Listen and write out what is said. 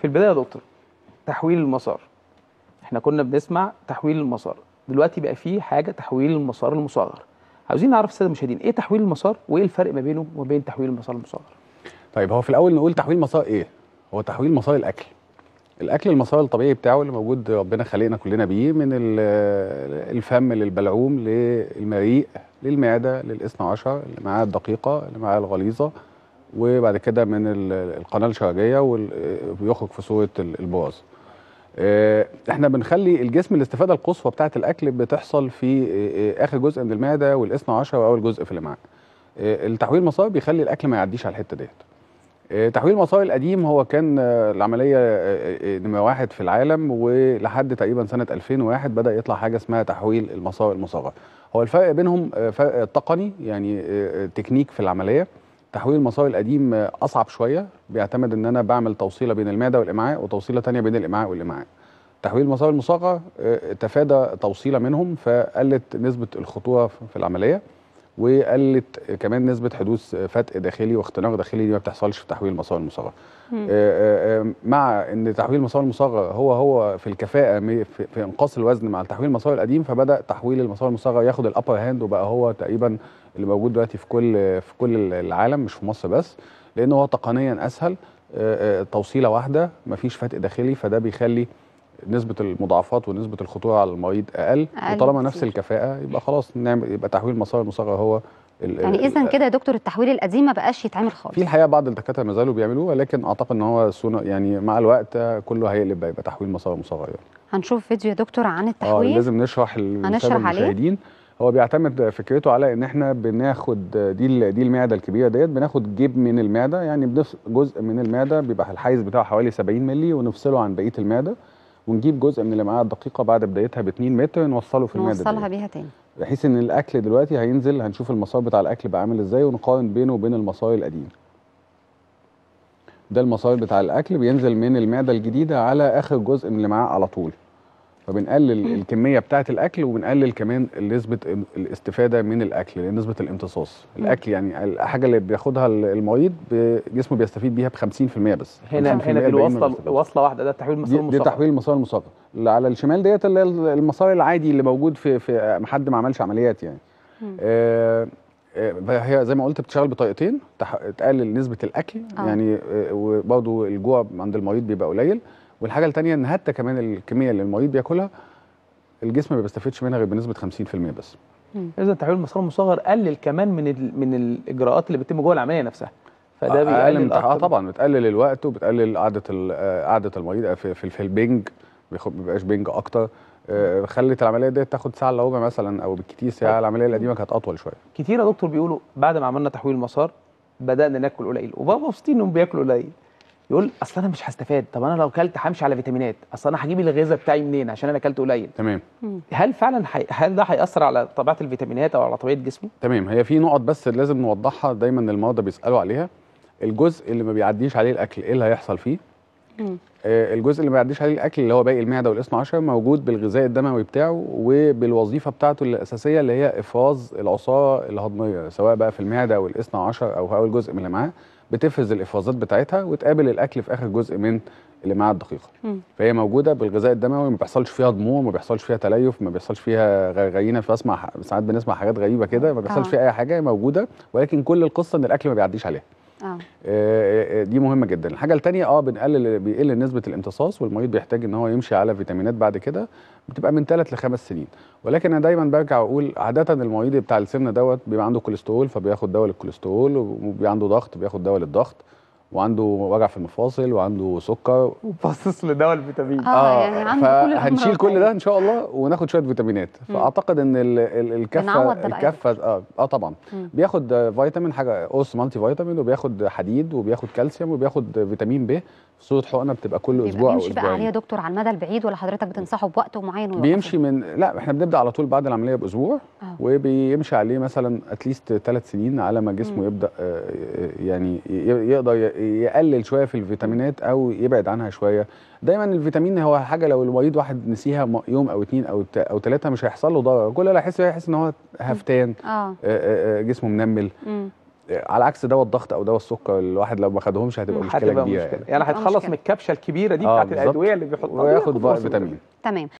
في البدايه يا دكتور تحويل المسار احنا كنا بنسمع تحويل المسار دلوقتي بقى في حاجه تحويل المسار المصغر عاوزين نعرف الساده المشاهدين ايه تحويل المسار وايه الفرق ما بينه وما بين تحويل المسار المصغر طيب هو في الاول نقول تحويل المسار ايه هو تحويل مسار الاكل الاكل المسار الطبيعي بتاعه اللي موجود ربنا خلقنا كلنا بيه من آه، الفم للبلعوم للمريء للمعده للاثنى عشر اللي معاه الدقيقه اللي معاه الغليظه وبعد كده من القناه الشواجيه وبيخرج في صوره البوظ آه، احنا بنخلي الجسم الاستفاده القصوى بتاعه الاكل بتحصل في آه، آه، اخر جزء من المعده والاثنى عشر واول جزء في الامعاء التحويل المصاري بيخلي الاكل ما يعديش على الحته ديت تحويل المصاري القديم هو كان العمليه نمره واحد في العالم ولحد تقريبا سنه 2001 بدا يطلع حاجه اسمها تحويل المصاري المصغر هو الفرق بينهم فرق تقني يعني تكنيك في العمليه تحويل المصاري القديم اصعب شويه بيعتمد ان انا بعمل توصيله بين المعده والامعاء وتوصيله ثانيه بين الامعاء والامعاء تحويل المصاري المصاغه آه، تفادى توصيله منهم فقلت نسبه الخطوره في العمليه وقلت كمان نسبه حدوث فتق داخلي واختناق داخلي دي ما بتحصلش في تحويل المصانع المصغره. آه، آه، مع ان تحويل المصانع المصغره هو هو في الكفاءه في انقاص الوزن مع تحويل المصانع القديم فبدا تحويل المصانع المصغره ياخد الابر هاند وبقى هو تقريبا اللي موجود دلوقتي في كل في كل العالم مش في مصر بس لان هو تقنيا اسهل آه، توصيله واحده ما فيش فتق داخلي فده بيخلي نسبه المضاعفات ونسبه الخطوره على المريض اقل, أقل وطالما نفس الكفاءه يبقى خلاص نعمل يبقى تحويل مسار المصغر هو يعني اذا كده يا دكتور التحويل القديم ما بقاش يتعمل خالص في الحقيقه بعض الدكاتره ما زالوا بيعملوه ولكن اعتقد ان هو يعني مع الوقت كله هيقلب يبقى تحويل مسار مصغر يعني. هنشوف فيديو يا دكتور عن آه، التحويل اه لازم نشرح للمشاهدين هو بيعتمد فكرته على ان احنا بناخد دي دي المعده الكبيره ديت بناخد جيب من المعده يعني جزء من المعده بيبقى الحيز بتاعه حوالي 70 مللي ونفصله عن بقيه المعده ونجيب جزء من الامعاء الدقيقه بعد بدايتها ب 2 متر نوصله في المعده نوصلها بيها تاني بحيث ان الاكل دلوقتي هينزل هنشوف المسار بتاع الاكل بقى عامل ازاي ونقارن بينه وبين المسار القديم ده المسار بتاع الاكل بينزل من المعده الجديده على اخر جزء من الامعاء على طول فبنقلل الكميه بتاعه الاكل وبنقلل كمان نسبه الاستفاده من الاكل نسبه الامتصاص الاكل يعني الحاجه اللي بياخدها المريض جسمه بيستفيد بيها ب 50% بس هنا هنا دي وصله واحده ده تحويل المسار المصغر دي تحويل المسار المصغر اللي على الشمال ديت اللي هي المسار العادي اللي موجود في في حد ما عملش عمليات يعني آه، آه، هي زي ما قلت بتشتغل بطريقتين تقلل نسبه الاكل آه. يعني وبرضه الجوع عند المريض بيبقى قليل والحاجه الثانيه ان حتى كمان الكميه اللي المريض بياكلها الجسم ما بيستفيدش منها غير بنسبه 50% بس اذا تحويل المسار المصغر قلل كمان من من الاجراءات اللي بتتم جوه العمليه نفسها فده بيقلل اه طبعا بتقلل الوقت وبتقلل قعده آه، قعده المريض آه، في, في, في البنج ما بيبقاش بنج اكتر آه، خلت العمليه دي تاخد ساعه الا ربع مثلا او بالكتير ساعه العمليه القديمه كانت اطول شويه كتير يا دكتور بيقولوا بعد ما عملنا تحويل المسار بدانا ناكل قليل وبقوا مبسوطين انهم بياكلوا قليل يقول اصل انا مش هستفاد طب انا لو كلت همشي على فيتامينات اصل انا هجيب الغذاء بتاعي منين عشان انا كلت قليل تمام هل فعلا حي... هل ده هياثر على طبيعه الفيتامينات او على طبيعه جسمه تمام هي في نقط بس لازم نوضحها دايما المرضى بيسالوا عليها الجزء اللي ما بيعديش عليه الاكل ايه اللي هيحصل فيه آه، الجزء اللي ما بيعديش عليه الاكل اللي هو باقي المعده والاثنى عشر موجود بالغذاء الدموي بتاعه وبالوظيفه بتاعته الاساسيه اللي هي افراز العصاره الهضميه سواء بقى في المعده او القسم او في اول جزء من اللي معاه بتفرز الافرازات بتاعتها وتقابل الاكل في اخر جزء من اللي معاه الدقيقه فهي موجوده بالغذاء الدموي ما بيحصلش فيها ضمور ما بيحصلش فيها تليف ما بيحصلش فيها غينه فاسمع ساعات بنسمع حاجات غريبه كده ما بيحصلش آه. فيها اي حاجه موجوده ولكن كل القصه ان الاكل ما بيعديش عليها آه. آه، آه، دي مهمه جدا الحاجه الثانيه اه بنقلل بيقل نسبه الامتصاص والمريض بيحتاج ان هو يمشي على فيتامينات بعد كده بتبقى من ثلاث لخمس سنين ولكن انا دايما برجع اقول عاده المريض بتاع السمنه دوت بيبقى عنده كوليسترول فبياخد دواء للكوليسترول وبيبقى عنده ضغط بياخد دواء للضغط وعنده وجع في المفاصل وعنده سكر وباصص لدواء الفيتامين اه, آه، يعني فهنشيل كل كل طيب. ده ان شاء الله وناخد شويه فيتامينات فاعتقد ان ال ال الكفه الكفه اه, آه طبعا مم. بياخد فيتامين حاجه قرص مالتي فيتامين وبياخد حديد وبياخد كالسيوم وبياخد فيتامين ب صوره حقنه بتبقى كل اسبوع او اسبوعين بقى عليه يا دكتور على المدى البعيد ولا حضرتك بتنصحه بوقت معين بيمشي من لا احنا بنبدا على طول بعد العمليه باسبوع آه. وبيمشي عليه مثلا اتليست ثلاث سنين على ما جسمه مم. يبدا آه، يعني يقدر يقلل شويه في الفيتامينات او يبعد عنها شويه دايما الفيتامين هو حاجه لو المريض واحد نسيها يوم او اتنين او او ثلاثه مش هيحصل له ضرر كل اللي هيحس هيحس ان هو هفتان آه. آه،, آه،, آه. جسمه منمل على عكس دواء الضغط او دواء السكر الواحد لو ما خدهمش هتبقى مشكله كبيره مشكلة. يعني, يعني هتخلص من الكبشه الكبيره دي بتاعت الادويه اللي بيحطها وياخد فيتامين تمام